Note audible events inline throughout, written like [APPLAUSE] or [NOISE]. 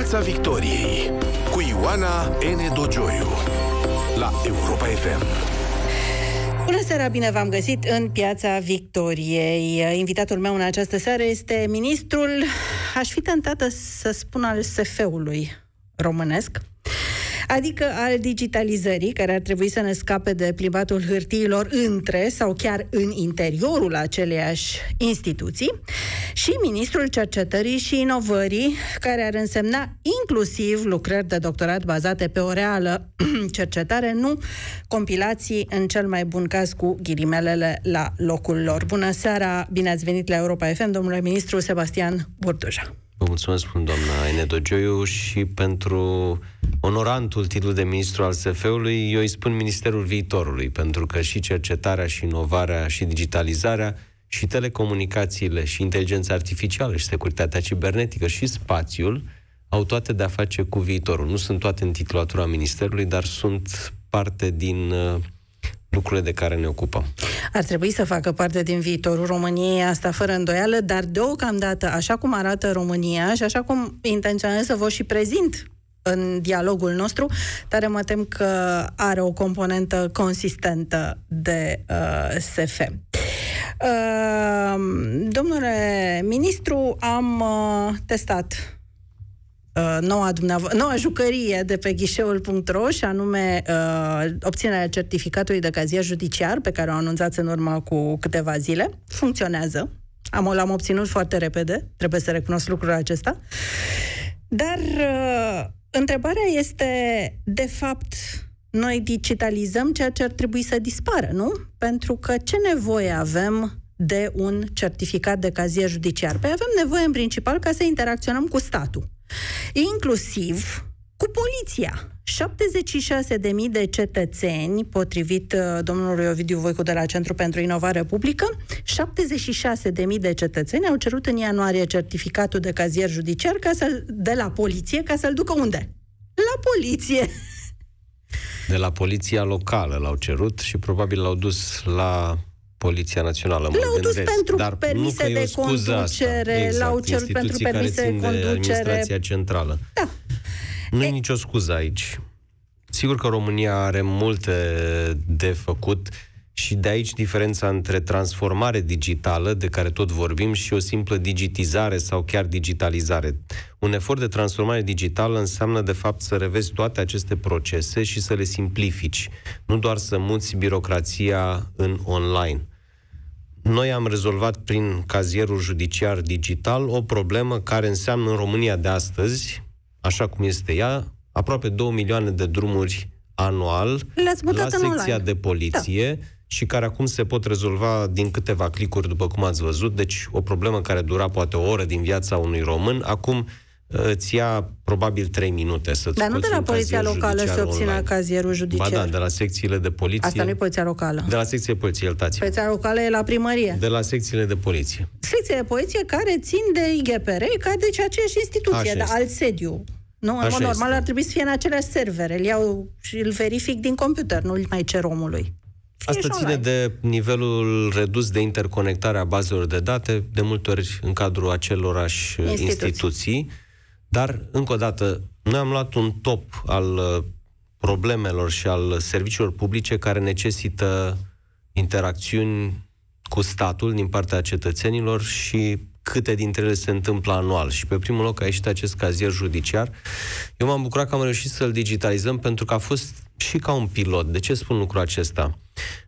Piața Victoriei cu Ioana N. Dogioiu la Europa FM. Bună seara, bine v-am găsit în Piața Victoriei. Invitatul meu în această seară este ministrul, aș fi tentată să spun al SF-ului românesc, adică al digitalizării, care ar trebui să ne scape de plibatul hârtiilor între sau chiar în interiorul aceleiași instituții, și ministrul cercetării și inovării, care ar însemna inclusiv lucrări de doctorat bazate pe o reală [CLEARS THROAT] cercetare, nu compilații în cel mai bun caz cu ghilimelele la locul lor. Bună seara, bine ați venit la Europa FM, domnule ministru Sebastian Burduja. Vă mulțumesc, doamna Enedogioiu, și pentru onorantul titlu de ministru al SF-ului. Eu îi spun Ministerul Viitorului, pentru că și cercetarea, și inovarea, și digitalizarea, și telecomunicațiile, și inteligența artificială, și securitatea cibernetică, și spațiul au toate de-a face cu viitorul. Nu sunt toate în titulatura Ministerului, dar sunt parte din uh, lucrurile de care ne ocupăm ar trebui să facă parte din viitorul României, asta fără îndoială, dar deocamdată, așa cum arată România și așa cum intenționez să vă și prezint în dialogul nostru, tare mă tem că are o componentă consistentă de uh, SF. Uh, domnule ministru, am uh, testat Uh, noua, dumneavo- noua jucărie de pe ghișeul.ro și anume uh, obținerea certificatului de cazier judiciar pe care o anunțați în urmă cu câteva zile. Funcționează. Am, l-am obținut foarte repede, trebuie să recunosc lucrul acesta. Dar uh, întrebarea este, de fapt, noi digitalizăm ceea ce ar trebui să dispară, nu? Pentru că ce nevoie avem de un certificat de cazier judiciar? Păi avem nevoie în principal ca să interacționăm cu statul inclusiv cu poliția. 76.000 de cetățeni, potrivit uh, domnului Ovidiu Voicu de la Centru pentru Inovare Publică, 76.000 de cetățeni au cerut în ianuarie certificatul de cazier judiciar ca să de la poliție ca să-l ducă unde? La poliție! De la poliția locală l-au cerut și probabil l-au dus la Poliția Națională, mă L-au gândesc, dus pentru dar permise de conducere, exact, l-au cerut pentru permise de conducere. administrația centrală. Da. Nu e nicio scuză aici. Sigur că România are multe de făcut și de aici diferența între transformare digitală, de care tot vorbim, și o simplă digitizare sau chiar digitalizare. Un efort de transformare digitală înseamnă, de fapt, să revezi toate aceste procese și să le simplifici, nu doar să muți birocrația în online noi am rezolvat prin cazierul judiciar digital o problemă care înseamnă în România de astăzi, așa cum este ea, aproape 2 milioane de drumuri anual la secția de poliție da. și care acum se pot rezolva din câteva clicuri, după cum ați văzut. Deci o problemă care dura poate o oră din viața unui român, acum îți ia probabil 3 minute să-ți Dar nu de la poliția locală se obține cazierul judiciar. Ba da, de la secțiile de poliție. Asta nu e poliția locală. De la secțiile de poliție, iertați Poliția locală e la primărie. De la secțiile de poliție. Secțiile de poliție care țin de IGPR, ca deci aceeași instituție, dar alt sediu. Nu, în mod normal ar trebui să fie în aceleași servere. Îl iau și îl verific din computer, nu îl mai cer omului. Fie Asta ține de nivelul redus de interconectare a bazelor de date, de multe ori în cadrul acelorași instituții. instituții dar, încă o dată, noi am luat un top al uh, problemelor și al serviciilor publice care necesită interacțiuni cu statul din partea cetățenilor și câte dintre ele se întâmplă anual. Și pe primul loc a ieșit acest cazier judiciar. Eu m-am bucurat că am reușit să-l digitalizăm pentru că a fost și ca un pilot. De ce spun lucrul acesta?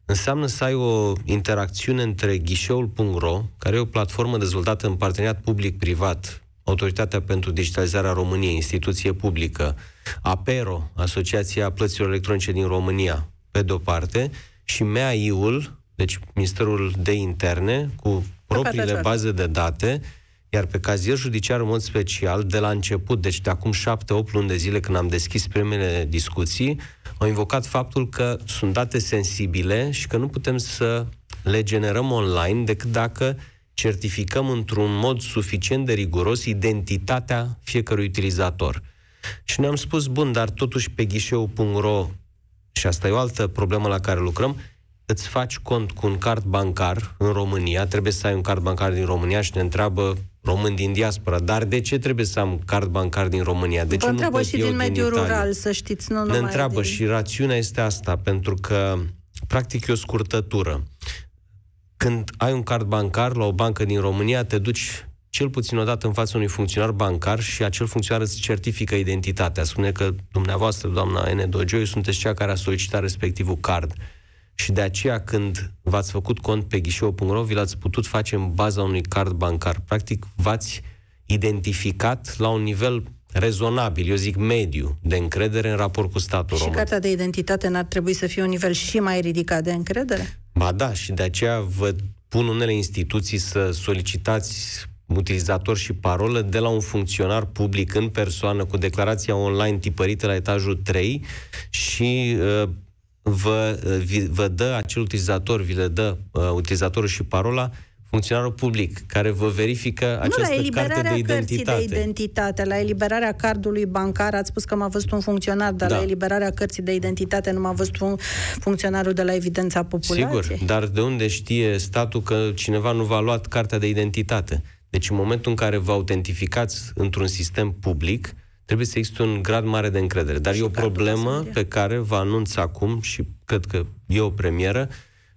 Înseamnă să ai o interacțiune între ghișeul.ro, care e o platformă dezvoltată în parteneriat public-privat Autoritatea pentru Digitalizarea României, instituție publică, APERO, Asociația Plăților Electronice din România, pe de-o parte, și MEAI-ul, deci Ministerul de Interne, cu propriile baze de date, iar pe cazier judiciar, în mod special, de la început, deci de acum 7-8 luni de zile, când am deschis primele discuții, au invocat faptul că sunt date sensibile și că nu putem să le generăm online decât dacă certificăm într-un mod suficient de riguros identitatea fiecărui utilizator. Și ne-am spus, bun, dar totuși pe ghișeu.ro, și asta e o altă problemă la care lucrăm, îți faci cont cu un card bancar în România, trebuie să ai un card bancar din România și ne întreabă român din diaspora, dar de ce trebuie să am card bancar din România? De Vă ce nu întreabă și eu din mediul din Italia? rural, să știți, nu Ne întreabă din... și rațiunea este asta, pentru că practic e o scurtătură când ai un card bancar la o bancă din România, te duci cel puțin o dată în fața unui funcționar bancar și acel funcționar îți certifică identitatea. Spune că dumneavoastră, doamna N. Dogeoi, sunteți cea care a solicitat respectivul card. Și de aceea când v-ați făcut cont pe ghișeu.ro, vi l-ați putut face în baza unui card bancar. Practic v-ați identificat la un nivel rezonabil, eu zic mediu, de încredere în raport cu statul și român. Și cartea de identitate n-ar trebui să fie un nivel și mai ridicat de încredere? Ba da, și de aceea vă pun unele instituții să solicitați utilizator și parolă de la un funcționar public în persoană cu declarația online tipărită la etajul 3 și uh, vă, uh, vi, vă dă acel utilizator, vi le dă uh, utilizatorul și parola funcționarul public care vă verifică această nu, la carte de identitate. Cărții de identitate. La eliberarea cardului bancar ați spus că m-a văzut un funcționar, dar da. la eliberarea cărții de identitate nu m-a văzut un funcționarul de la evidența populației. Sigur, dar de unde știe statul că cineva nu v-a luat cartea de identitate? Deci în momentul în care vă autentificați într-un sistem public, trebuie să existe un grad mare de încredere. Dar și e o problemă pe care vă anunț acum și cred că e o premieră,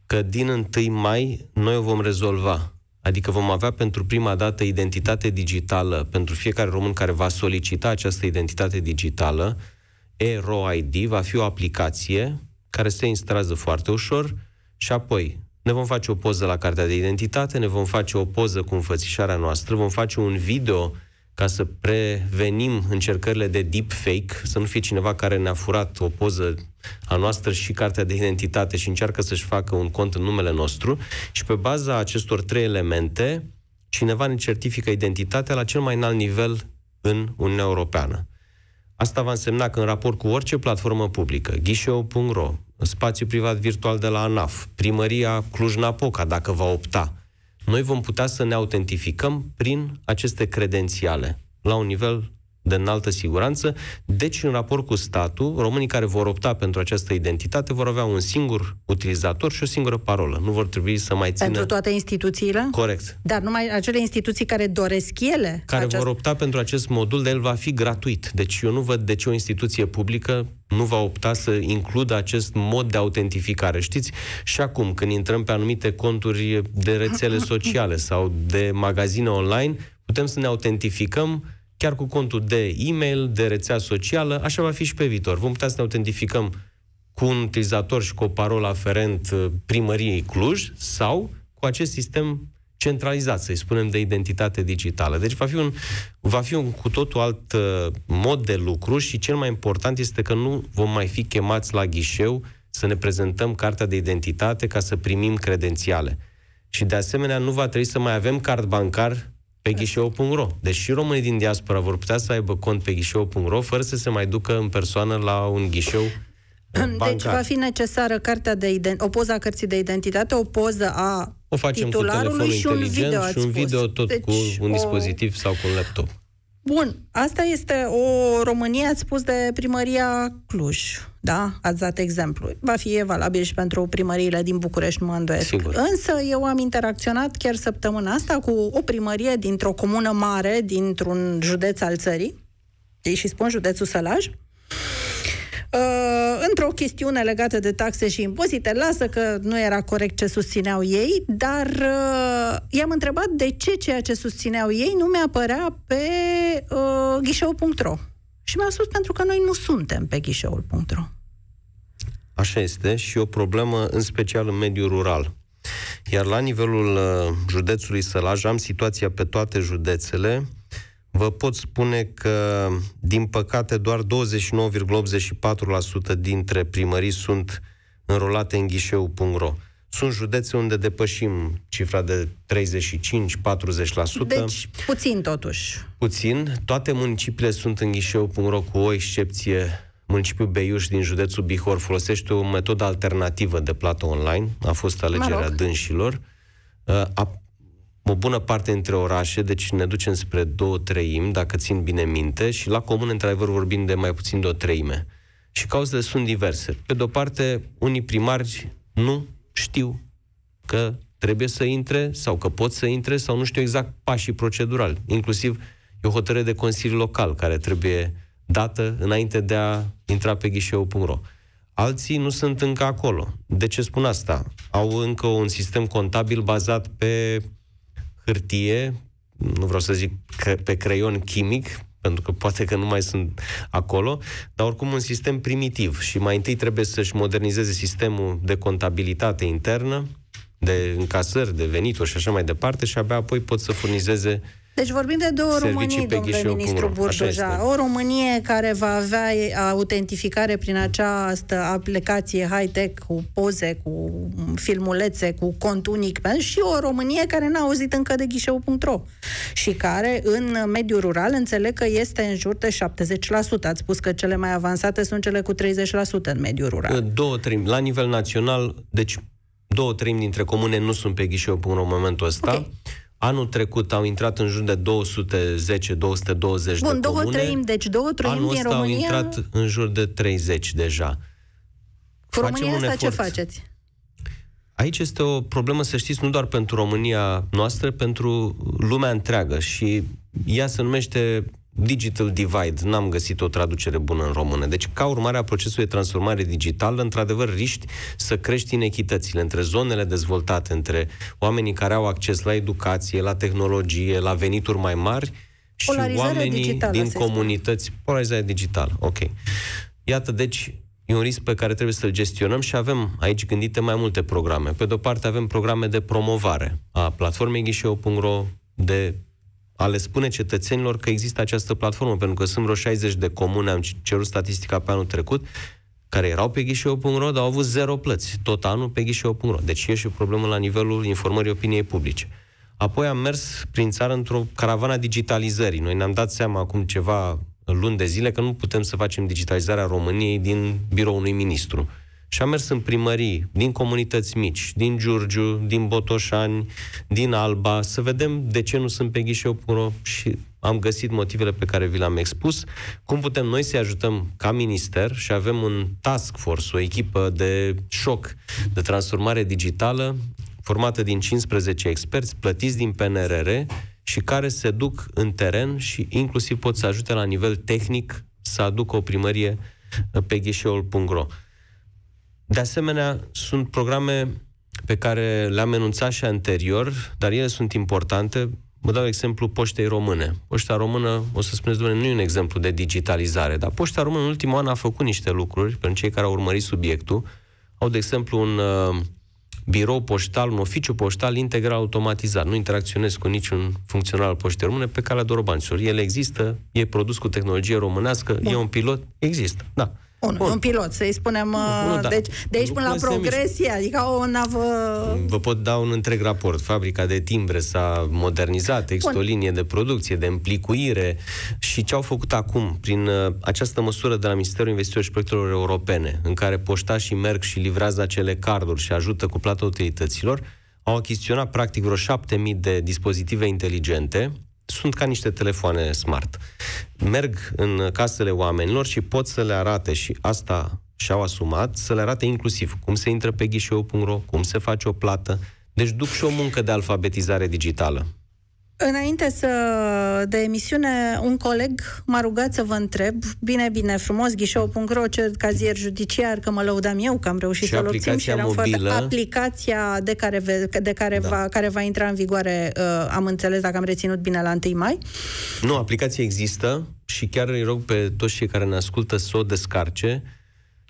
că din 1 mai noi o vom rezolva. Adică vom avea pentru prima dată identitate digitală pentru fiecare român care va solicita această identitate digitală. EROID va fi o aplicație care se instalează foarte ușor și apoi ne vom face o poză la cartea de identitate, ne vom face o poză cu înfățișarea noastră, vom face un video ca să prevenim încercările de deepfake, să nu fie cineva care ne-a furat o poză a noastră și cartea de identitate și încearcă să-și facă un cont în numele nostru și pe baza acestor trei elemente, cineva ne certifică identitatea la cel mai înalt nivel în Uniunea Europeană. Asta va însemna că în raport cu orice platformă publică, ghișeu.ro, spațiu privat virtual de la ANAF, primăria Cluj-Napoca, dacă va opta, noi vom putea să ne autentificăm prin aceste credențiale, la un nivel de înaltă siguranță, deci în raport cu statul, românii care vor opta pentru această identitate vor avea un singur utilizator și o singură parolă. Nu vor trebui să mai țină... Pentru toate instituțiile? Corect. Dar numai acele instituții care doresc ele? Care această... vor opta pentru acest modul, de el va fi gratuit. Deci eu nu văd de ce o instituție publică nu va opta să includă acest mod de autentificare. Știți, și acum, când intrăm pe anumite conturi de rețele sociale sau de magazine online, putem să ne autentificăm chiar cu contul de e-mail, de rețea socială, așa va fi și pe viitor. Vom putea să ne autentificăm cu un utilizator și cu o parolă aferent uh, primăriei Cluj sau cu acest sistem centralizat, să-i spunem, de identitate digitală. Deci va fi un, va fi un cu totul alt uh, mod de lucru și cel mai important este că nu vom mai fi chemați la ghișeu să ne prezentăm cartea de identitate ca să primim credențiale. Și de asemenea nu va trebui să mai avem card bancar pe ghișeu.ro. Deci și românii din diaspora vor putea să aibă cont pe ghișeu.ro fără să se mai ducă în persoană la un ghișeu bancar. [CLEARS THROAT] Deci va fi necesară cartea de ident- o poză a cărții de identitate, o poză a o facem titularului cu și un video, și un video tot deci, cu un o... dispozitiv sau cu un laptop. Bun, asta este o România, ați spus, de primăria Cluj, da? Ați dat exemplu. Va fi valabil și pentru primăriile din București, nu mă îndoiesc. Sigur. Însă eu am interacționat chiar săptămâna asta cu o primărie dintr-o comună mare, dintr-un județ al țării, ei și spun județul Sălaj, Uh, într-o chestiune legată de taxe și impozite, lasă că nu era corect ce susțineau ei, dar uh, i-am întrebat de ce ceea ce susțineau ei nu mi-apărea pe uh, ghișeu.ro. Și mi a spus pentru că noi nu suntem pe ghișeul.ro. Așa este și o problemă în special în mediul rural. Iar la nivelul uh, județului Sălaj am situația pe toate județele, vă pot spune că, din păcate, doar 29,84% dintre primării sunt înrolate în ghișeu.ro. Sunt județe unde depășim cifra de 35-40%. Deci, puțin totuși. Puțin. Toate municipiile sunt în ghișeu.ro cu o excepție. Municipiul Beiuș din județul Bihor folosește o metodă alternativă de plată online. A fost alegerea mă rog. dânșilor o bună parte dintre orașe, deci ne ducem spre două treimi, dacă țin bine minte, și la comun, într-adevăr, vorbim de mai puțin de o treime. Și cauzele sunt diverse. Pe de-o parte, unii primari nu știu că trebuie să intre sau că pot să intre sau nu știu exact pașii procedurali. Inclusiv e o hotărâre de consiliu local care trebuie dată înainte de a intra pe ghișeu.ro. Alții nu sunt încă acolo. De ce spun asta? Au încă un sistem contabil bazat pe hârtie, nu vreau să zic că pe creion chimic, pentru că poate că nu mai sunt acolo, dar oricum un sistem primitiv și mai întâi trebuie să-și modernizeze sistemul de contabilitate internă, de încasări, de venituri și așa mai departe și abia apoi pot să furnizeze deci vorbim de două Servicii Românie, domnule ministru Burduja. O Românie care va avea autentificare prin această aplicație high-tech cu poze, cu filmulețe, cu cont unic și o Românie care n-a auzit încă de ghișeu.ro și care în mediul rural înțeleg că este în jur de 70%. Ați spus că cele mai avansate sunt cele cu 30% în mediul rural. Două trimi. La nivel național, deci două trimi dintre comune nu sunt pe ghișeu.ro în momentul ăsta. Okay Anul trecut au intrat în jur de 210-220 de Bun, două comune. treimi, deci două treimi Anul din România... au intrat în jur de 30 deja. Cu România Facem asta ce faceți? Aici este o problemă, să știți, nu doar pentru România noastră, pentru lumea întreagă și ea se numește Digital divide, n-am găsit o traducere bună în română. Deci, ca urmare a procesului de transformare digitală, într-adevăr, riști să crești inechitățile între zonele dezvoltate, între oamenii care au acces la educație, la tehnologie, la venituri mai mari și oamenii digitală, din comunități. Polarizare digitală, ok. Iată, deci, e un risc pe care trebuie să-l gestionăm și avem aici gândite mai multe programe. Pe de-o parte, avem programe de promovare a platformei ghișeu.ro, de a le spune cetățenilor că există această platformă, pentru că sunt vreo 60 de comune, am cerut statistica pe anul trecut, care erau pe ghișeu.ro, dar au avut zero plăți tot anul pe ghișeu.ro. Deci e și o problemă la nivelul informării opiniei publice. Apoi am mers prin țară într-o caravana digitalizării. Noi ne-am dat seama acum ceva luni de zile că nu putem să facem digitalizarea României din biroul unui ministru. Și am mers în primării, din comunități mici, din Giurgiu, din Botoșani, din Alba, să vedem de ce nu sunt pe ghișeu.ro și am găsit motivele pe care vi le-am expus, cum putem noi să-i ajutăm ca minister și avem un task force, o echipă de șoc, de transformare digitală, formată din 15 experți plătiți din PNRR și care se duc în teren și inclusiv pot să ajute la nivel tehnic să aducă o primărie pe ghișeul.ro. De asemenea, sunt programe pe care le-am enunțat și anterior, dar ele sunt importante. Vă dau exemplu poștei române. Poșta română, o să spuneți, domnule, nu e un exemplu de digitalizare, dar poșta română în ultimul an a făcut niște lucruri pentru cei care au urmărit subiectul. Au, de exemplu, un uh, birou poștal, un oficiu poștal integral automatizat. Nu interacționez cu niciun funcțional al poștei române pe calea dorobanților. El există, e produs cu tehnologie românească, Bun. Da. e un pilot, există, da. Un, un pilot, să-i spunem. Unul, uh, da. deci, de aici până la progresie, adică o navă. Vă pot da un întreg raport. Fabrica de timbre s-a modernizat, există Bun. o linie de producție, de împlicuire și ce au făcut acum prin uh, această măsură de la Ministerul Investițiilor și Proiectelor Europene, în care poștașii merg și livrează acele carduri și ajută cu plata utilităților, au achiziționat practic vreo 7000 de dispozitive inteligente sunt ca niște telefoane smart. Merg în casele oamenilor și pot să le arate și asta și-au asumat, să le arate inclusiv cum se intră pe ghișeu.ro, cum se face o plată. Deci duc și o muncă de alfabetizare digitală. Înainte să, de emisiune, un coleg m-a rugat să vă întreb, bine, bine, frumos, ghișeu.ro, cer cazier judiciar, că mă lăudam eu că am reușit să-l obțin și eram foarte... Aplicația de care, ve, de care, da. va, care va intra în vigoare, uh, am înțeles, dacă am reținut bine, la 1 mai. Nu, aplicația există și chiar îi rog pe toți cei care ne ascultă să o descarce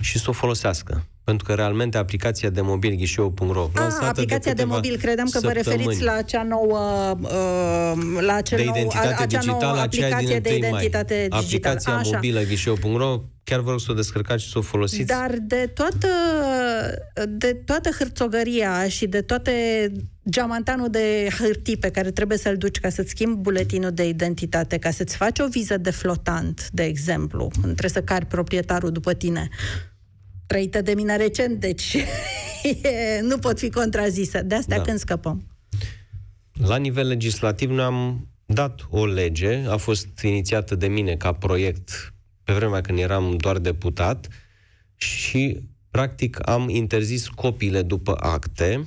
și să o folosească pentru că realmente aplicația de mobil ghișeu.ro A, ah, aplicația de, de mobil, credeam că vă referiți la acea nouă uh, la cea de identitate nouă, acea digitală, nouă aplicație de identitate mai. digitală. Aplicația A, Așa. mobilă ghișeu.ro chiar vă rog să o descărcați și să o folosiți. Dar de toată, de toată hârțogăria și de toate geamantanul de hârtii pe care trebuie să-l duci ca să-ți schimbi buletinul de identitate, ca să-ți faci o viză de flotant, de exemplu, când trebuie să cari proprietarul după tine, trăită de mine recent, deci [LAUGHS] nu pot fi contrazisă. De asta da. când scăpăm. La nivel legislativ, noi am dat o lege, a fost inițiată de mine ca proiect pe vremea când eram doar deputat și, practic, am interzis copiile după acte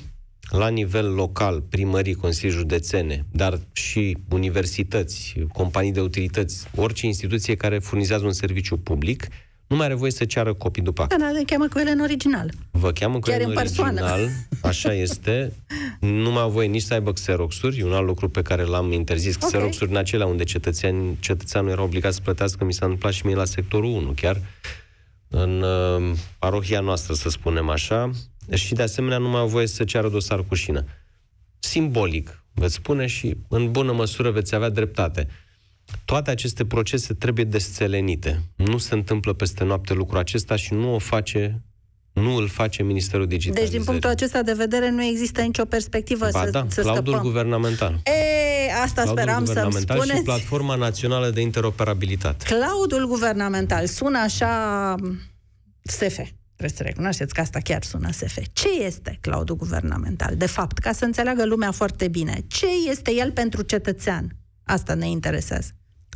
la nivel local, primării, consilii județene, dar și universități, companii de utilități, orice instituție care furnizează un serviciu public, nu mai are voie să ceară copii după acum. Da, da, cheamă cu ele în original. Vă cheamă cu ele în, în original, așa este. Nu mai au voie nici să aibă xeroxuri, e un alt lucru pe care l-am interzis. Okay. Xeroxuri în acelea unde cetățean, cetățeanul era obligat să plătească, mi s-a întâmplat și mie la sectorul 1, chiar în uh, parohia noastră, să spunem așa, și de asemenea nu mai au voie să ceară dosar cu șină. Simbolic, veți spune și în bună măsură veți avea dreptate. Toate aceste procese trebuie desțelenite. Nu se întâmplă peste noapte lucrul acesta și nu o face nu îl face Ministerul Digital. Deci, din punctul acesta de vedere, nu există nicio perspectivă ba, să, da, să cloudul scăpăm. guvernamental. E, asta claudul speram să-mi spuneți. și Platforma Națională de Interoperabilitate. Claudul guvernamental sună așa SF. Trebuie să recunoașteți că asta chiar sună SF. Ce este claudul guvernamental? De fapt, ca să înțeleagă lumea foarte bine, ce este el pentru cetățean? Asta ne interesează.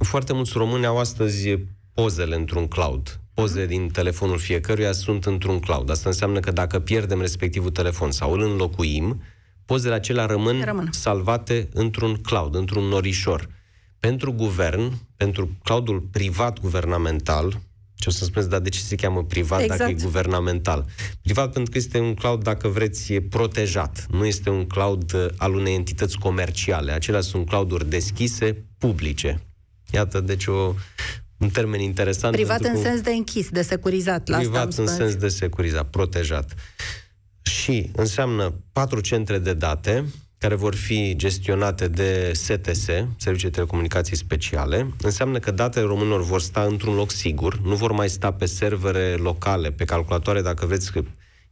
Foarte mulți români au astăzi pozele într-un cloud. Poze mhm. din telefonul fiecăruia sunt într-un cloud. Asta înseamnă că dacă pierdem respectivul telefon sau îl înlocuim, pozele acelea rămân, rămân. salvate într-un cloud, într-un norișor. Pentru guvern, pentru cloudul privat guvernamental, și o să spuneți, dar de ce se cheamă privat exact. dacă e exact. guvernamental? Privat pentru că este un cloud, dacă vreți, protejat. Nu este un cloud uh, al unei entități comerciale. Acelea sunt clouduri deschise, publice. Iată, deci o, un termen interesant. Privat în sens de închis, de securizat. La privat asta în spus. sens de securizat, protejat. Și înseamnă patru centre de date, care vor fi gestionate de STS, Serviciul de Telecomunicații Speciale, înseamnă că datele românilor vor sta într-un loc sigur, nu vor mai sta pe servere locale, pe calculatoare, dacă vreți,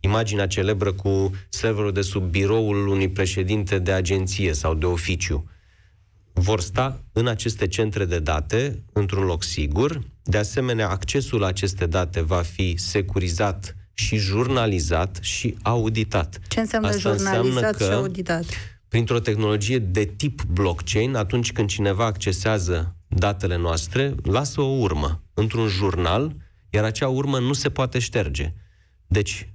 imaginea celebră cu serverul de sub biroul unui președinte de agenție sau de oficiu. Vor sta în aceste centre de date, într-un loc sigur. De asemenea, accesul la aceste date va fi securizat și jurnalizat și auditat. Ce înseamnă Asta jurnalizat înseamnă că și auditat? printr-o tehnologie de tip blockchain, atunci când cineva accesează datele noastre, lasă o urmă într-un jurnal, iar acea urmă nu se poate șterge. Deci,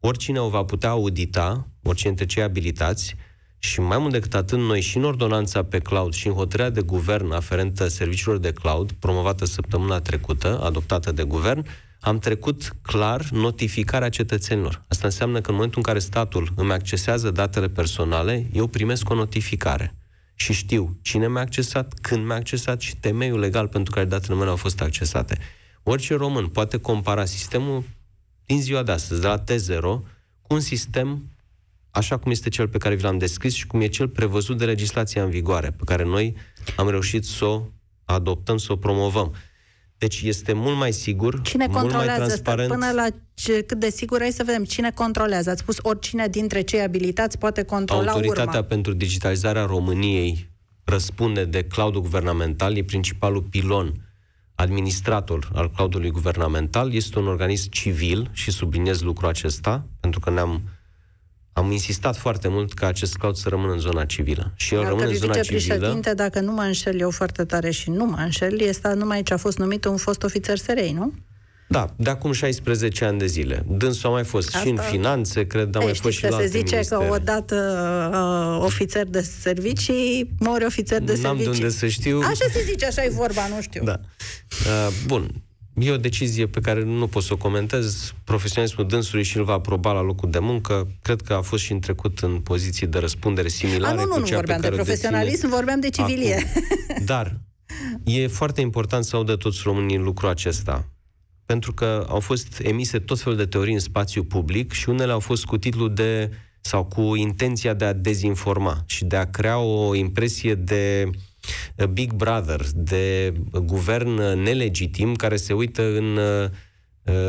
oricine o va putea audita, oricine dintre cei abilitați, și mai mult decât atât, noi și în ordonanța pe cloud și în hotărârea de guvern aferentă serviciilor de cloud, promovată săptămâna trecută, adoptată de guvern, uh, am trecut clar notificarea cetățenilor. Asta înseamnă că în momentul în care statul îmi accesează datele personale, eu primesc o notificare și știu cine mi-a accesat, când mi-a accesat și temeiul legal pentru care datele mele au fost accesate. Orice român poate compara sistemul din ziua de astăzi, de la T0, cu un sistem așa cum este cel pe care vi l-am descris și cum e cel prevăzut de legislația în vigoare, pe care noi am reușit să o adoptăm, să o promovăm. Deci este mult mai sigur, Cine mult mai transparent. Până la ce, cât de sigur ai să vedem. Cine controlează? Ați spus oricine dintre cei abilitați poate controla Autoritatea urma. pentru digitalizarea României răspunde de cloudul guvernamental, e principalul pilon administrator al cloudului guvernamental, este un organism civil și subliniez lucrul acesta, pentru că ne-am am insistat foarte mult ca acest cloud să rămână în zona civilă. Și el dacă rămâne în zona civilă. dacă nu mă înșel eu foarte tare și nu mă înșel, este numai ce a fost numit un fost ofițer SRI, nu? Da, de acum 16 ani de zile. Dânsul a mai fost Asta... și în finanțe, cred, dar păi mai fost și la se zice ministere. că odată uh, uh, ofițer de servicii, mori ofițer de N-am servicii. N-am de unde să știu. Așa se zice, așa e vorba, nu știu. Da. Uh, bun, E o decizie pe care nu pot să o comentez. Profesionismul dânsului și îl va aproba la locul de muncă. Cred că a fost și în trecut în poziții de răspundere similare. A, nu, nu, nu vorbeam de profesionalism, vorbeam de civilie. Acum. [LAUGHS] Dar e foarte important să audă toți românii lucrul acesta. Pentru că au fost emise tot felul de teorii în spațiu public și unele au fost cu titlul de sau cu intenția de a dezinforma și de a crea o impresie de uh, Big Brother, de guvern nelegitim care se uită în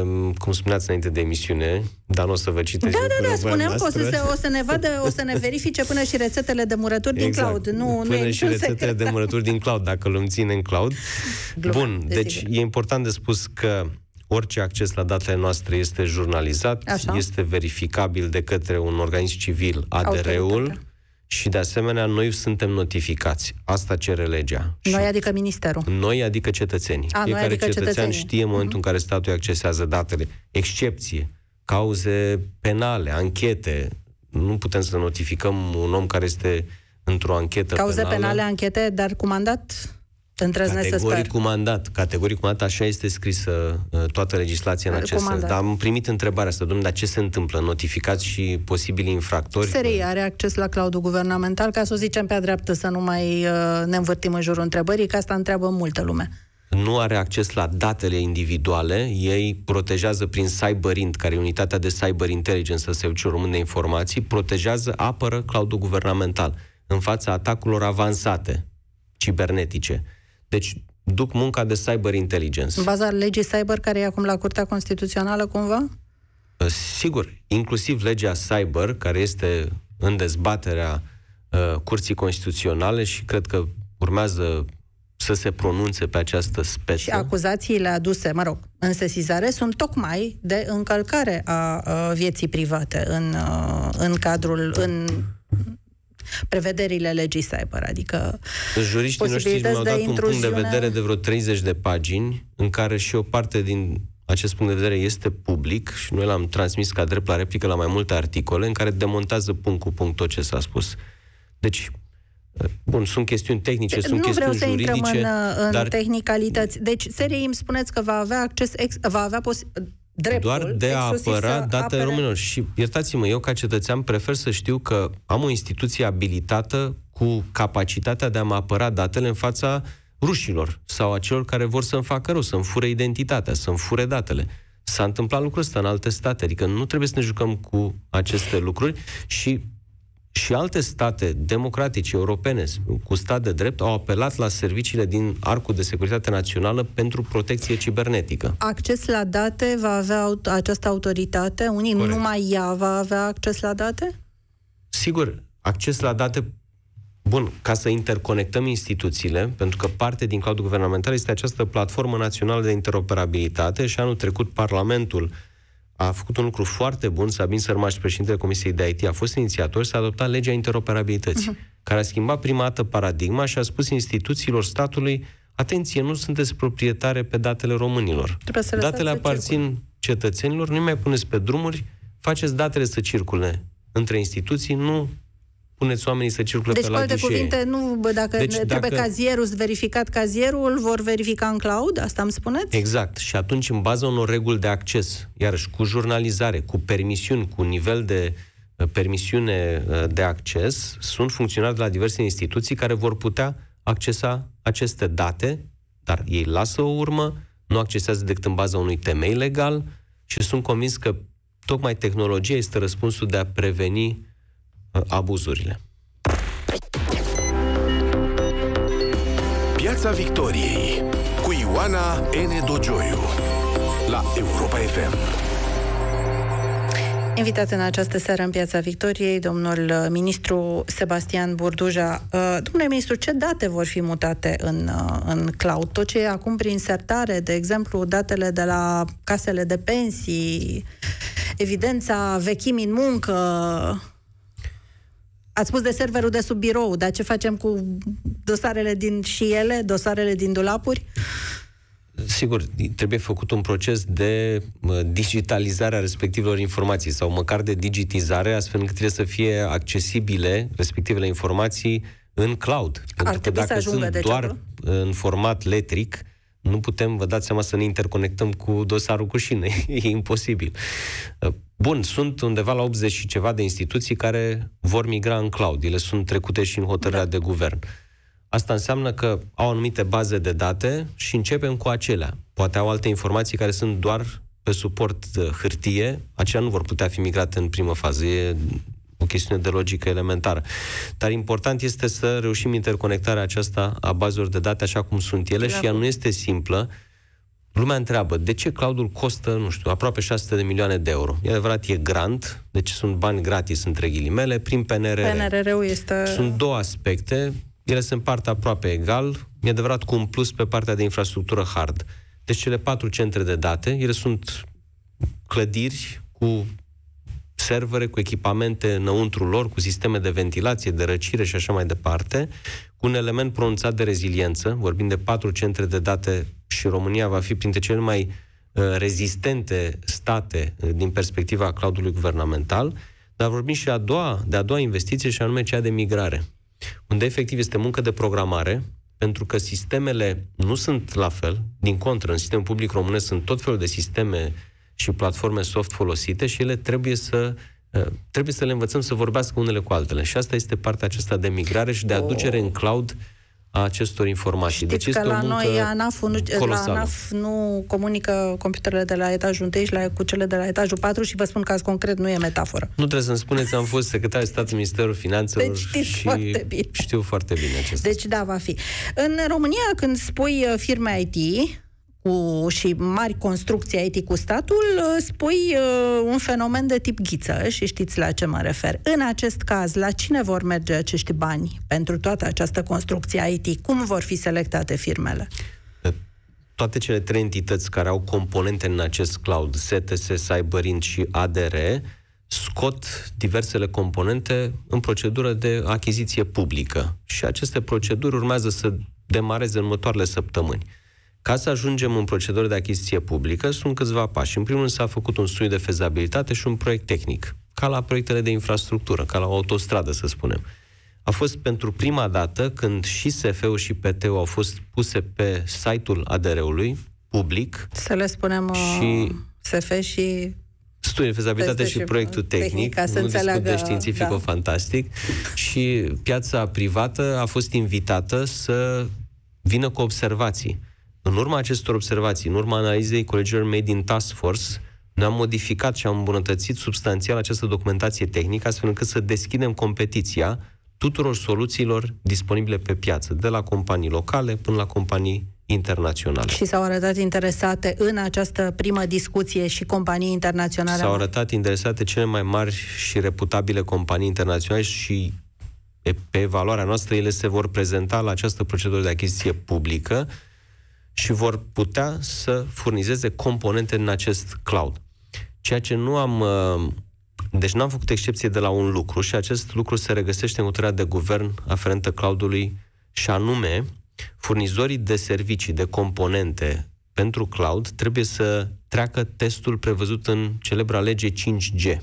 um, cum spuneați înainte de emisiune, dar o să vă citesc. Da, da, da, spuneam că o să, se, o să ne vadă, o să ne verifice până și rețetele de murături exact. din cloud. Nu, până nu și rețetele secret. de murături din cloud, dacă îl ține în cloud. Gluma, Bun, desigur. deci e important de spus că orice acces la datele noastre este jurnalizat, Așa. este verificabil de către un organism civil, ADR-ul, și de asemenea noi suntem notificați. Asta cere legea. Noi și adică ministerul. Noi adică cetățenii. A, Fiecare adică cetățean cetățenii. știe în momentul în mhm. care statul accesează datele. Excepție, cauze penale, anchete. Nu putem să notificăm un om care este într-o anchetă Cauze penală. penale, anchete, dar cu mandat? categoric cu mandat, categoric cu mandat, așa este scrisă uh, toată legislația în acest sens. Dar am primit întrebarea asta, domnule, dar ce se întâmplă? Notificați și posibili infractori? SRI are acces la cloudul guvernamental, ca să o zicem pe-a dreaptă, să nu mai uh, ne învârtim în jurul întrebării, că asta întreabă multă lume nu are acces la datele individuale, ei protejează prin Cyberint, care e unitatea de Cyber Intelligence a Serviciului Român de Informații, protejează, apără cloudul guvernamental în fața atacurilor avansate, cibernetice. Deci duc munca de cyber intelligence. În baza legii cyber care e acum la Curtea Constituțională cumva? Ă, sigur, inclusiv legea cyber, care este în dezbaterea uh, Curții Constituționale și cred că urmează să se pronunțe pe această speță. Și acuzațiile aduse, mă rog, în sesizare sunt tocmai de încălcare a uh, vieții private în, uh, în cadrul, în prevederile legii cyber, adică deci, juriștii noștri mi-au dat intruziune... un punct de vedere de vreo 30 de pagini în care și o parte din acest punct de vedere este public și noi l-am transmis ca drept la replică la mai multe articole în care demontează punct cu punct tot ce s-a spus. Deci, Bun, sunt chestiuni tehnice, nu sunt chestiuni juridice. Nu vreau să intrăm în, în dar... tehnicalități. Deci, serie îmi spuneți că va avea acces, ex, va avea pos- dreptul doar de a apăra datele apere... românilor. Și iertați-mă, eu ca cetățean prefer să știu că am o instituție abilitată cu capacitatea de a mă apăra datele în fața rușilor sau a celor care vor să-mi facă rău, să-mi fure identitatea, să-mi fure datele. S-a întâmplat lucrul ăsta în alte state, adică nu trebuie să ne jucăm cu aceste lucruri și și alte state democratice, europene, cu stat de drept, au apelat la serviciile din Arcul de Securitate Națională pentru protecție cibernetică. Acces la date va avea această autoritate? Unii Corect. numai ea va avea acces la date? Sigur, acces la date Bun, ca să interconectăm instituțiile, pentru că parte din cloud guvernamental este această platformă națională de interoperabilitate și anul trecut Parlamentul a făcut un lucru foarte bun, Sabin Sărmaș, președintele Comisiei de IT, a fost inițiator, s-a adoptat legea interoperabilității, uh-huh. care a schimbat prima dată paradigma și a spus instituțiilor statului, atenție, nu sunteți proprietare pe datele românilor. Datele aparțin circul. cetățenilor, nu mai puneți pe drumuri, faceți datele să circule între instituții, nu puneți oamenii să circule deci, pe la Deci, cuvinte, nu, bă, dacă deci, ne trebuie dacă... cazierul verificat cazierul, vor verifica în cloud, asta îmi spuneți? Exact. Și atunci, în baza unor reguli de acces, iarăși cu jurnalizare, cu permisiuni, cu nivel de uh, permisiune uh, de acces, sunt funcționari de la diverse instituții care vor putea accesa aceste date, dar ei lasă o urmă, nu accesează decât în baza unui temei legal și sunt convins că tocmai tehnologia este răspunsul de a preveni abuzurile. Piața Victoriei cu Ioana N. Dogioiu la Europa FM. Invitat în această seară în Piața Victoriei, domnul uh, ministru Sebastian Burduja. Uh, domnule ministru, ce date vor fi mutate în, uh, în cloud? Tot ce e acum prin sertare, de exemplu, datele de la casele de pensii, evidența vechimii în muncă, Ați spus de serverul de sub birou, dar ce facem cu dosarele din și ele, dosarele din dulapuri? Sigur, trebuie făcut un proces de digitalizare a respectivelor informații sau măcar de digitizare, astfel încât trebuie să fie accesibile respectivele informații în cloud. Ar Pentru că dacă să sunt doar ceva? în format letric, nu putem, vă dați seama, să ne interconectăm cu dosarul cu șine. [LAUGHS] E imposibil. Bun, sunt undeva la 80 și ceva de instituții care vor migra în cloud. Ele sunt trecute și în hotărârea da. de guvern. Asta înseamnă că au anumite baze de date și începem cu acelea. Poate au alte informații care sunt doar pe suport hârtie, acelea nu vor putea fi migrate în primă fază. E o chestiune de logică elementară. Dar important este să reușim interconectarea aceasta a bazelor de date așa cum sunt ele și ea nu este simplă Lumea întreabă, de ce cloudul costă, nu știu, aproape 600 de milioane de euro? E adevărat, e grant, deci sunt bani gratis, între ghilimele, prin PNRR. pnrr este... Sunt două aspecte, ele se împart aproape egal, e adevărat cu un plus pe partea de infrastructură hard. Deci cele patru centre de date, ele sunt clădiri cu servere, cu echipamente înăuntru lor, cu sisteme de ventilație, de răcire și așa mai departe, cu un element pronunțat de reziliență, vorbim de patru centre de date și România va fi printre cele mai uh, rezistente state uh, din perspectiva cloudului guvernamental, dar vorbim și a doua, de a doua investiție și anume cea de migrare, unde efectiv este muncă de programare, pentru că sistemele nu sunt la fel, din contră, în sistemul public românesc sunt tot felul de sisteme și platforme soft folosite și ele trebuie să uh, trebuie să le învățăm să vorbească unele cu altele. Și asta este partea aceasta de migrare și de aducere oh. în cloud a acestor informații. Deci știți deci că este la noi ANAF nu, la ANAF nu comunică computerele de la etajul 1 și la, cu cele de la etajul 4 și vă spun că azi concret nu e metaforă. Nu trebuie să-mi spuneți, am fost secretar de stat Ministerul Finanțelor deci, știți și foarte bine. știu foarte bine acest Deci da, va fi. În România, când spui uh, firme IT, cu, și mari construcții IT cu statul, uh, spui uh, un fenomen de tip ghiță și știți la ce mă refer. În acest caz, la cine vor merge acești bani pentru toată această construcție IT? Cum vor fi selectate firmele? Toate cele trei entități care au componente în acest cloud, STS, Cyberint și ADR, scot diversele componente în procedură de achiziție publică. Și aceste proceduri urmează să demareze în următoarele săptămâni. Ca să ajungem în procedură de achiziție publică, sunt câțiva pași. În primul rând, s-a făcut un studiu de fezabilitate și un proiect tehnic, ca la proiectele de infrastructură, ca la o autostradă, să spunem. A fost pentru prima dată când și SF-ul și PT-ul au fost puse pe site-ul ADR-ului, public. Să le spunem uh, și SF și studiul de fezabilitate și, și proiectul tehnic, tehnic nu discut de științifico-fantastic, da. și piața privată a fost invitată să vină cu observații. În urma acestor observații, în urma analizei colegilor mei din Task Force, ne-am modificat și am îmbunătățit substanțial această documentație tehnică, astfel încât să deschidem competiția tuturor soluțiilor disponibile pe piață, de la companii locale până la companii internaționale. Și s-au arătat interesate în această primă discuție și companii internaționale? S-au arătat interesate cele mai mari și reputabile companii internaționale și pe valoarea noastră ele se vor prezenta la această procedură de achiziție publică și vor putea să furnizeze componente în acest cloud. Ceea ce nu am... Uh, deci n-am făcut excepție de la un lucru și acest lucru se regăsește în hotărârea de guvern aferentă cloudului și anume furnizorii de servicii, de componente pentru cloud trebuie să treacă testul prevăzut în celebra lege 5G.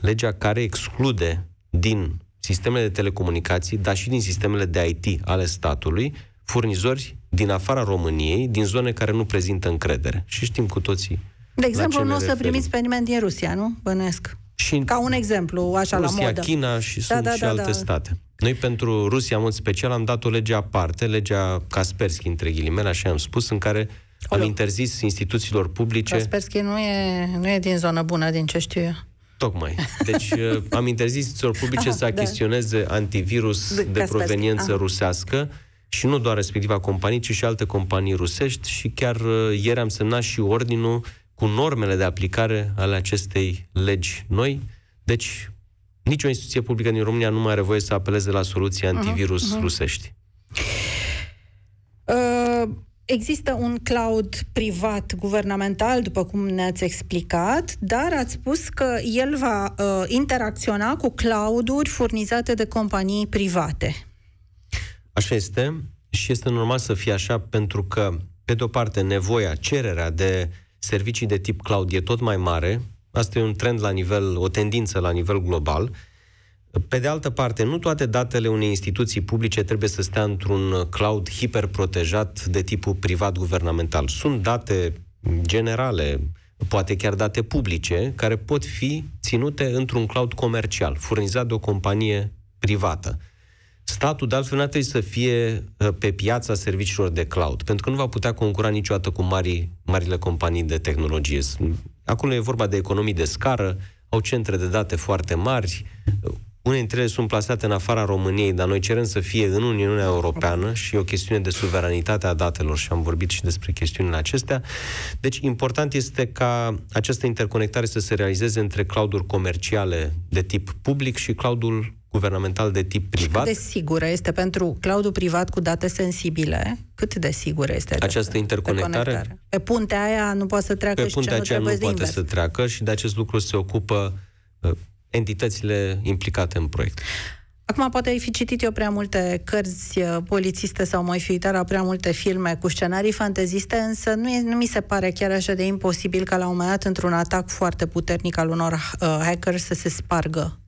Legea care exclude din sistemele de telecomunicații, dar și din sistemele de IT ale statului, furnizori din afara României, din zone care nu prezintă încredere. Și știm cu toții. De exemplu, nu o să primiți pe nimeni din Rusia, nu? Bănesc. Și Ca un exemplu, așa Rusia, la modă. China și da, sunt da, și da, alte da. state. Noi pentru Rusia, în mod special, am dat o lege aparte, legea Kaspersky, între ghilimele, așa am spus, în care Olo. am interzis instituțiilor publice... Kaspersky nu e, nu e din zona bună, din ce știu eu. Tocmai. Deci [LAUGHS] uh, am interzis instituțiilor publice Aha, să da. achiziționeze da. antivirus de, de proveniență Aha. rusească, și nu doar respectiva companie, ci și alte companii rusești și chiar uh, ieri am semnat și ordinul cu normele de aplicare ale acestei legi noi. Deci, nicio instituție publică din România nu mai are voie să apeleze la soluții mhm, antivirus uh-huh. rusești. Uh, există un cloud privat guvernamental, după cum ne-ați explicat, dar ați spus că el va uh, interacționa cu clouduri furnizate de companii private. Așa este și este normal să fie așa pentru că, pe de-o parte, nevoia, cererea de servicii de tip cloud e tot mai mare. Asta e un trend la nivel, o tendință la nivel global. Pe de altă parte, nu toate datele unei instituții publice trebuie să stea într-un cloud hiperprotejat de tipul privat-guvernamental. Sunt date generale, poate chiar date publice, care pot fi ținute într-un cloud comercial, furnizat de o companie privată. Statul, de altfel, nu trebuie să fie uh, pe piața serviciilor de cloud, pentru că nu va putea concura niciodată cu mari, marile companii de tehnologie. Acolo e vorba de economii de scară, au centre de date foarte mari, uh, unele dintre ele sunt plasate în afara României, dar noi cerem să fie în Uniunea Europeană și e o chestiune de suveranitate a datelor și am vorbit și despre chestiunile acestea. Deci important este ca această interconectare să se realizeze între clauduri comerciale de tip public și claudul guvernamental de tip privat. Cât de sigură este pentru cloudul privat cu date sensibile? Cât de sigură este această interconectare? Pe puntea aia nu poate să treacă Pe și puntea aceea nu, nu poate să treacă și de acest lucru se ocupă uh, entitățile implicate în proiect. Acum poate ai fi citit eu prea multe cărți uh, polițiste sau mai fi uitat la prea multe filme cu scenarii fanteziste, însă nu, e, nu mi se pare chiar așa de imposibil ca la un moment dat într-un atac foarte puternic al unor uh, hackers să se spargă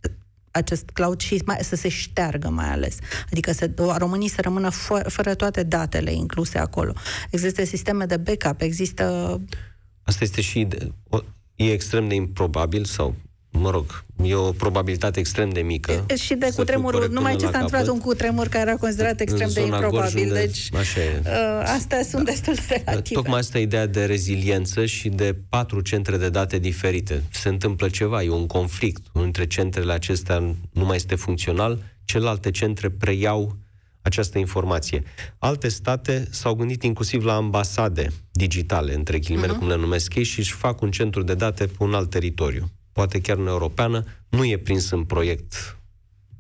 acest cloud și mai, să se șteargă mai ales. Adică să, românii să rămână fă, fără toate datele incluse acolo. Există sisteme de backup, există... Asta este și... De, o, e extrem de improbabil sau mă rog, e o probabilitate extrem de mică. E, și de cutremurul, numai ce s-a întâmplat un cutremur care era considerat extrem de improbabil, de, deci așa e. Uh, astea sunt da. destul de da, relative. Tocmai asta e ideea de reziliență și de patru centre de date diferite. Se întâmplă ceva, e un conflict între centrele acestea, nu mai este funcțional, celelalte centre preiau această informație. Alte state s-au gândit inclusiv la ambasade digitale, între ghilimele, uh-huh. cum le numesc ei, și își fac un centru de date pe un alt teritoriu poate chiar în europeană, nu e prins în proiect,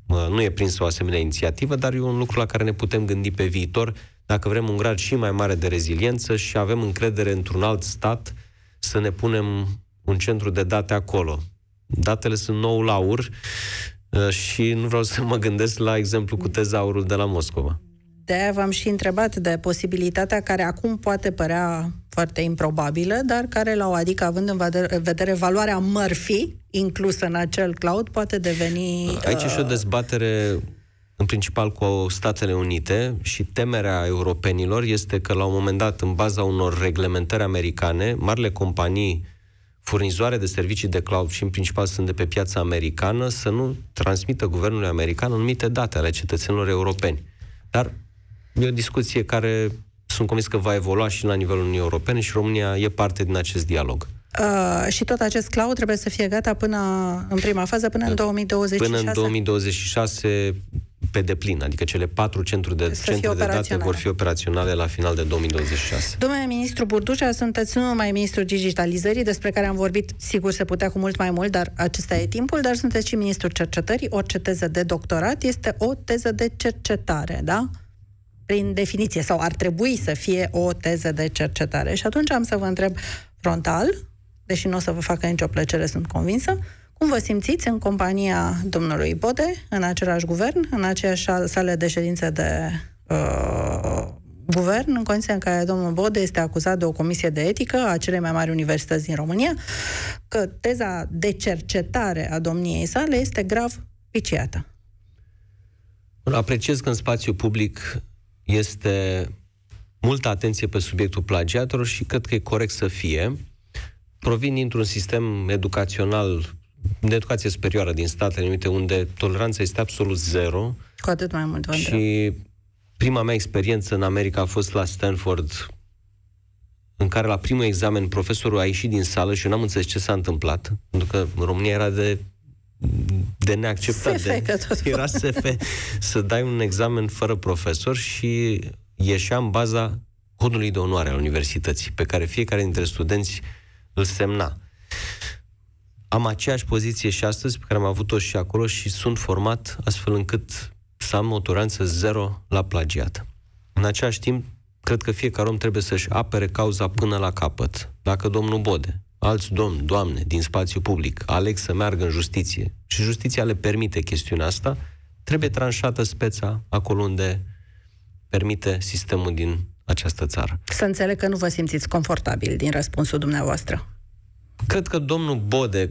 nu e prins o asemenea inițiativă, dar e un lucru la care ne putem gândi pe viitor dacă vrem un grad și mai mare de reziliență și avem încredere într-un alt stat să ne punem un centru de date acolo. Datele sunt nou la ur ă, și nu vreau să mă gândesc la exemplu cu tezaurul de la Moscova de v-am și întrebat de posibilitatea care acum poate părea foarte improbabilă, dar care la o adică, având în vedere valoarea Murphy inclusă în acel cloud, poate deveni... Aici uh... și o uh, dezbatere în principal cu Statele Unite și temerea europenilor este că la un moment dat, în baza unor reglementări americane, marile companii furnizoare de servicii de cloud și în principal sunt de pe piața americană, să nu transmită guvernului american anumite date ale cetățenilor europeni. Dar E o discuție care sunt convins că va evolua și la nivelul Uniunii Europene și România e parte din acest dialog. Uh, și tot acest cloud trebuie să fie gata până în prima fază, până în 2026? Da. Până în 2026 pe deplin, adică cele patru centru de, centre de date vor fi operaționale la final de 2026. Domnule ministru Burdușa, sunteți nu numai ministrul digitalizării, despre care am vorbit, sigur se putea cu mult mai mult, dar acesta e timpul, dar sunteți și ministrul cercetării, orice teză de doctorat este o teză de cercetare, da? prin definiție, sau ar trebui să fie o teză de cercetare. Și atunci am să vă întreb frontal, deși nu o să vă facă nicio plăcere, sunt convinsă, cum vă simțiți în compania domnului Bode, în același guvern, în aceeași sală de ședință de uh, guvern, în condiția în care domnul Bode este acuzat de o comisie de etică a celei mai mari universități din România, că teza de cercetare a domniei sale este grav viciată? Apreciez că în spațiu public este multă atenție pe subiectul plagiatelor și cred că e corect să fie. Provin dintr-un sistem educațional de educație superioară din Statele Unite, unde toleranța este absolut zero. Cu atât mai mult. Și prima mea experiență în America a fost la Stanford, în care la primul examen profesorul a ieșit din sală și eu n-am înțeles ce s-a întâmplat, pentru că în România era de de neacceptat. Sefe, de, tot [LAUGHS] era SF. să dai un examen fără profesor și ieșea în baza codului de onoare al universității, pe care fiecare dintre studenți îl semna. Am aceeași poziție și astăzi, pe care am avut-o și acolo și sunt format astfel încât să am o toleranță zero la plagiat. În același timp, cred că fiecare om trebuie să-și apere cauza până la capăt. Dacă domnul Bode alți domni, doamne, din spațiu public, aleg să meargă în justiție și justiția le permite chestiunea asta, trebuie tranșată speța acolo unde permite sistemul din această țară. Să înțeleg că nu vă simțiți confortabil din răspunsul dumneavoastră. Cred că domnul Bode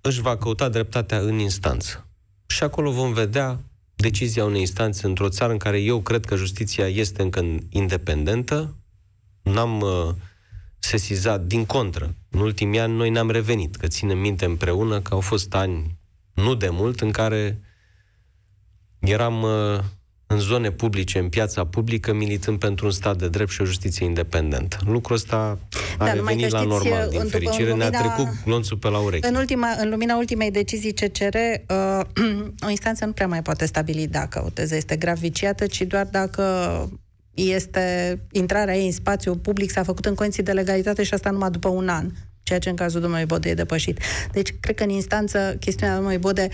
își va căuta dreptatea în instanță. Și acolo vom vedea decizia unei instanțe într-o țară în care eu cred că justiția este încă independentă. N-am uh, sesizat, din contră, în ultimii ani noi ne-am revenit, că ținem minte împreună că au fost ani nu de mult în care eram uh, în zone publice, în piața publică, militând pentru un stat de drept și o justiție independentă. Lucrul ăsta a da, revenit știți, la normal, din în, fericire. În lumina, Ne-a trecut glonțul pe la ureche. În, ultima, în lumina ultimei decizii CCR, uh, [CLEARS THROAT] o instanță nu prea mai poate stabili dacă o teză este grav viciată, ci doar dacă este intrarea ei în spațiu public s-a făcut în condiții de legalitate și asta numai după un an ceea ce în cazul domnului Bode e depășit. Deci, cred că în instanță, chestiunea domnului Bode,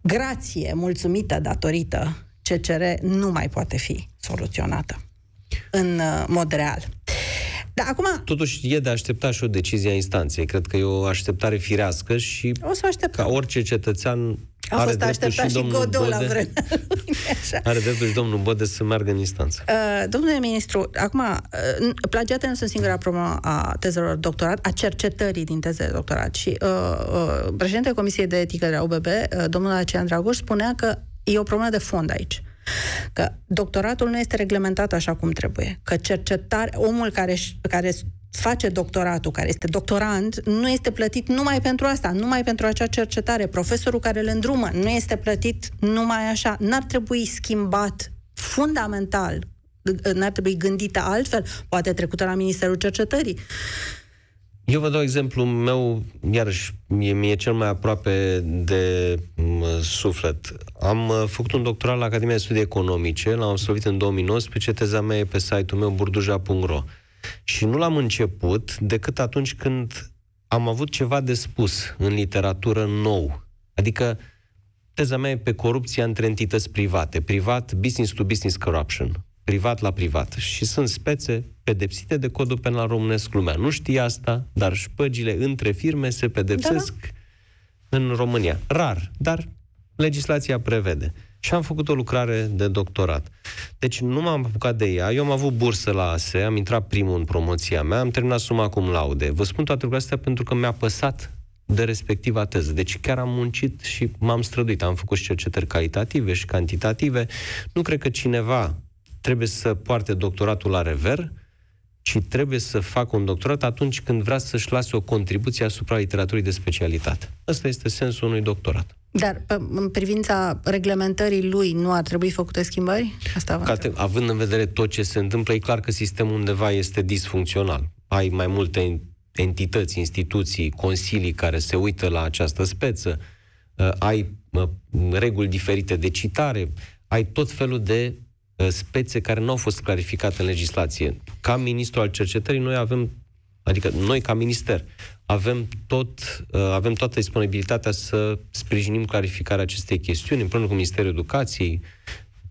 grație, mulțumită, datorită CCR, nu mai poate fi soluționată în uh, mod real. Dar acum... Totuși e de așteptat și o decizie a instanței. Cred că e o așteptare firească și o să aștept. ca orice cetățean a are fost așteptat și, și Godot la vreme. [LAUGHS] Are dreptul și domnul Bode să meargă în instanță. Uh, domnule ministru, acum, uh, plagiate nu sunt singura problemă a tezelor doctorat, a cercetării din tezele doctorat. Și uh, uh, președintele Comisiei de Etică de la UBB, uh, domnul Acean Dragoș, spunea că e o problemă de fond aici. Uh, că doctoratul nu este reglementat așa cum trebuie, că cercetare, omul care, care face doctoratul, care este doctorant, nu este plătit numai pentru asta, numai pentru acea cercetare. Profesorul care îl îndrumă nu este plătit numai așa. N-ar trebui schimbat fundamental n-ar trebui gândită altfel, poate trecută la Ministerul Cercetării. Eu vă dau exemplul meu, iarăși, mie, mie cel mai aproape de mm, suflet. Am uh, făcut un doctorat la Academia de Studii Economice, l-am absolvit în 2019, teza mea e pe site-ul meu burduja.ro și nu l-am început decât atunci când am avut ceva de spus în literatură nou. Adică teza mea e pe corupția între entități private, privat, business to business corruption privat la privat. Și sunt spețe pedepsite de codul penal românesc. Lumea nu știe asta, dar șpăgile între firme se pedepsesc da, da. în România. Rar, dar legislația prevede. Și am făcut o lucrare de doctorat. Deci nu m-am apucat de ea. Eu am avut bursă la ASE, am intrat primul în promoția mea, am terminat suma cum laude. Vă spun toate lucrurile astea pentru că mi-a păsat de respectiva teză. Deci chiar am muncit și m-am străduit. Am făcut și cercetări calitative și cantitative. Nu cred că cineva trebuie să poarte doctoratul la rever, ci trebuie să facă un doctorat atunci când vrea să-și lase o contribuție asupra literaturii de specialitate. Asta este sensul unui doctorat. Dar în privința reglementării lui nu ar trebui făcute schimbări? Asta Cate, având în vedere tot ce se întâmplă, e clar că sistemul undeva este disfuncțional. Ai mai multe entități, instituții, consilii care se uită la această speță, ă, ai reguli diferite de citare, ai tot felul de Uh, spețe care nu au fost clarificate în legislație. Ca ministru al cercetării, noi avem, adică noi ca minister, avem, tot, uh, avem toată disponibilitatea să sprijinim clarificarea acestei chestiuni, împreună cu Ministerul Educației,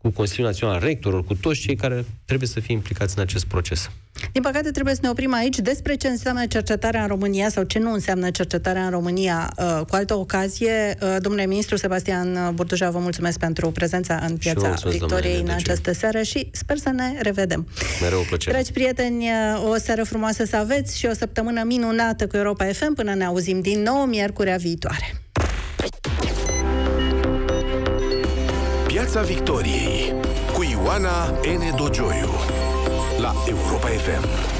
cu Consiliul Național, rectorul, cu toți cei care trebuie să fie implicați în acest proces. Din păcate, trebuie să ne oprim aici despre ce înseamnă cercetarea în România sau ce nu înseamnă cercetarea în România. Uh, cu altă ocazie, uh, domnule ministru Sebastian Burduja, vă mulțumesc pentru prezența în piața Victoriei în această seară și sper să ne revedem. Mereu o plăcere. Dragi prieteni, uh, o seară frumoasă să aveți și o săptămână minunată cu Europa FM până ne auzim din nou miercurea viitoare. Piața Victoriei cu Ioana N. Dogioiu la Europa FM.